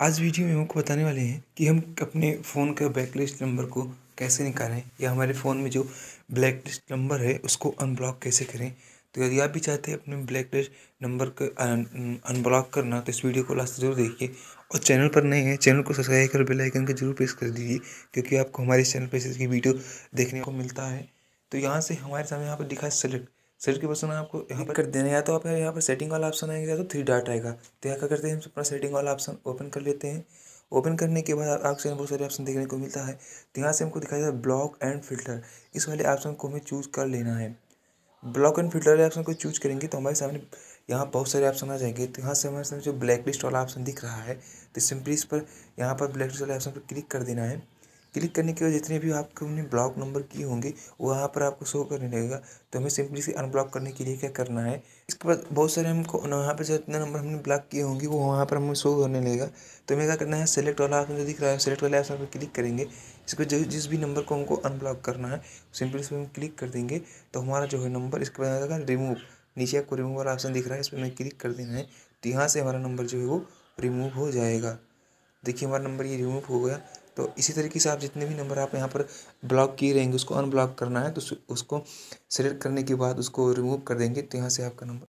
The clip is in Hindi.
आज वीडियो में हम आपको बताने वाले हैं कि हम अपने फ़ोन का ब्लैकलिस्ट नंबर को कैसे निकालें या हमारे फ़ोन में जो ब्लैक लिस्ट नंबर है उसको अनब्लॉक कैसे करें तो यदि आप भी चाहते हैं अपने ब्लैक लिस्ट नंबर का अनब्लॉक करना तो इस वीडियो को लास्ट जरूर देखिए और चैनल पर नए हैं चैनल को सब्सक्राइब कर बेल आइकन को जरूर प्रेस कर दीजिए क्योंकि आपको हमारे चैनल पर इसकी वीडियो देखने को मिलता है तो यहाँ से हमारे सामने यहाँ पर दिखा है सेलेक्ट सेट के बटन आपको यहाँ पर कर देना या तो आप यहाँ पर सेटिंग वाला ऑप्शन आएगा या तो थ्री डाट आएगा तो यहाँ क्या करते हैं हम अपना सेटिंग वाला ऑप्शन ओपन कर लेते हैं ओपन करने के बाद आपसे बहुत सारे ऑप्शन देखने को मिलता है तो यहाँ से हमको दिखाया जाए ब्लॉक एंड फिल्टर इस वाले ऑप्शन को हमें चूज़ कर लेना है ब्लॉक एंड फिल्टर वाले ऑप्शन को चूज करेंगे तो हमारे सामने यहाँ बहुत सारे ऑप्शन आ जाएंगे तो यहाँ से हमारे सामने जो ब्लैक लिस्ट वाला ऑप्शन दिख रहा है तो सिंपली इस पर यहाँ पर ब्लैक लिस्ट वाले ऑप्शन पर क्लिक कर देना है क्लिक करने के बाद जितने भी आपके उन्हें ब्लॉक नंबर किए होंगे वहाँ पर आपको शो करने लगेगा तो हमें सिंपली से अनब्लॉक करने के लिए क्या करना है इसके बाद बहुत सारे हमको यहाँ पर जो नंबर हमने ब्लॉक किए होंगे वो वहाँ पर हमें शो करने लगेगा तो हमें क्या करना है सेलेक्ट वाला आपने जो दिख रहा है सेलेक्ट वाले ऑप्शन पर क्लिक करेंगे इसके जो जिस भी नंबर को हमको अनब्लॉक करना है सिंपली से हम क्लिक कर देंगे तो हमारा जो है नंबर इसके बाद आएगा रिमूव नीचे आपको रिमूव वाला ऑप्शन दिख रहा है इस पर हमें क्लिक कर देना है तो यहाँ से हमारा नंबर जो है वो रिमूव हो जाएगा देखिए हमारा नंबर ये रिमूव हो गया तो इसी तरीके से आप जितने भी नंबर आप यहाँ पर ब्लॉक किए रहेंगे उसको अनब्लॉक करना है तो उसको सेलेक्ट करने के बाद उसको रिमूव कर देंगे तो यहाँ से आपका नंबर